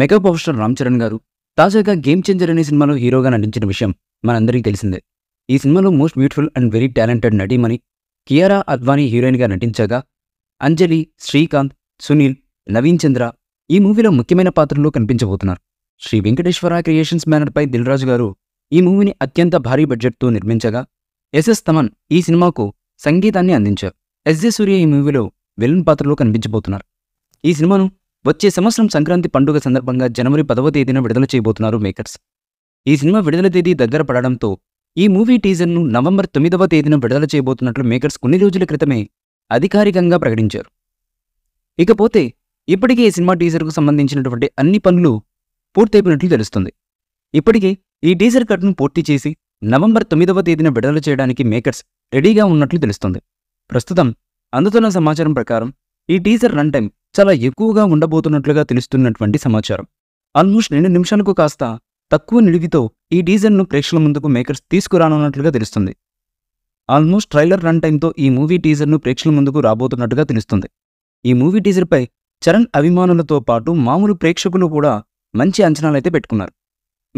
mega power star Ram Charan గారు తాజాగా game changer అనే సినిమాలో హీరోగా నటించిన విషయం మనందరికీ తెలిసిందే ఈ సినిమాలో most beautiful and very talented నటీమణి కియారా అద్వానీ హీరోయిన్గా నటించగా అంజలి శ్రీకాంత్ సునీల్ నవీన్ చంద్ర ఈ మూవీలో ముఖ్యమైన పాత్రల్లో కనిపించబోతున్నారు శ్రీ వెంకటేశ్వర క్రియేషన్స్ దిల్ దిల్రాజు గారు ఈ మూవీని అత్యంత భారీ బడ్జెట్తో నిర్మించగా ఎస్ఎస్ తమన్ ఈ సినిమాకు సంగీతాన్ని అందించారు ఎస్జే సూర్య ఈ మూవీలో విలన్ పాత్రలో కనిపించబోతున్నారు ఈ సినిమాను వచ్చే సంవత్సరం సంక్రాంతి పండుగ సందర్భంగా జనవరి పదవ తేదీన విడుదల చేయబోతున్నారు మేకర్స్ ఈ సినిమా విడుదల తేదీ దగ్గర పడడంతో ఈ మూవీ టీజర్ను నవంబర్ తొమ్మిదవ తేదీన విడుదల చేయబోతున్నట్లు మేకర్స్ కొన్ని రోజుల క్రితమే అధికారికంగా ప్రకటించారు ఇకపోతే ఇప్పటికే ఈ సినిమా టీజర్కు సంబంధించినటువంటి అన్ని పనులు పూర్తయిపోయినట్లు తెలుస్తుంది ఇప్పటికే ఈ టీజర్ కట్ను పూర్తి చేసి నవంబర్ తొమ్మిదవ తేదీన విడుదల చేయడానికి మేకర్స్ రెడీగా ఉన్నట్లు తెలుస్తుంది ప్రస్తుతం అందుతున్న సమాచారం ప్రకారం ఈ టీజర్ రన్ టైం చాలా ఎక్కువగా ఉండబోతున్నట్లుగా తెలుస్తున్నటువంటి సమాచారం ఆల్మోస్ట్ రెండు నిమిషాలకు కాస్త తక్కువ నిడివితో ఈ టీజర్ను ప్రేక్షకుల ముందుకు మేకర్స్ తీసుకురానున్నట్లుగా తెలుస్తుంది ఆల్మోస్ట్ ట్రైలర్ రన్ టైంతో ఈ మూవీ టీజర్ను ప్రేక్షకుల ముందుకు రాబోతున్నట్టుగా తెలుస్తుంది ఈ మూవీ టీజర్పై చరణ్ అభిమానులతో పాటు మామూలు ప్రేక్షకులు కూడా మంచి అంచనాలైతే పెట్టుకున్నారు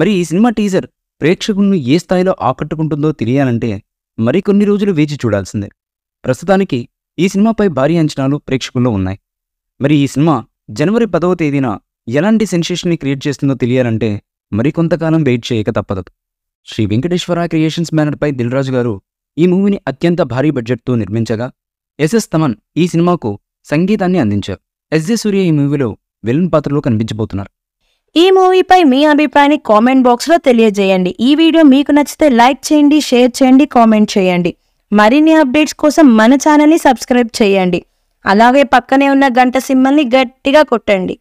మరి ఈ సినిమా టీజర్ ప్రేక్షకులను ఏ స్థాయిలో ఆకట్టుకుంటుందో తెలియాలంటే మరికొన్ని రోజులు వేచి చూడాల్సిందే ప్రస్తుతానికి ఈ సినిమాపై భారీ అంచనాలు ప్రేక్షకుల్లో ఉన్నాయి మరి ఈ సినిమా జనవరి పదవ తేదీన ఎలాంటి సెన్సేషన్ని క్రియేట్ చేస్తుందో తెలియాలంటే మరికొంతకాలం వెయిట్ చేయక తప్పదు శ్రీ వెంకటేశ్వర క్రియేషన్స్ బ్యానర్పై దిల్రాజు గారు ఈ మూవీని అత్యంత భారీ బడ్జెట్తో నిర్మించగా ఎస్ఎస్ తమన్ ఈ సినిమాకు సంగీతాన్ని అందించారు ఎస్జే సూర్య ఈ మూవీలో విలన్ పాత్రలో కనిపించబోతున్నారు ఈ మూవీపై మీ అభిప్రాయాన్ని కామెంట్ బాక్స్లో తెలియజేయండి ఈ వీడియో మీకు నచ్చితే లైక్ చేయండి షేర్ చేయండి కామెంట్ చేయండి మరిన్ని అప్డేట్స్ కోసం మన ఛానల్ని సబ్స్క్రైబ్ చేయండి అలాగే పక్కనే ఉన్న గంట సిమ్మల్ని గట్టిగా కొట్టండి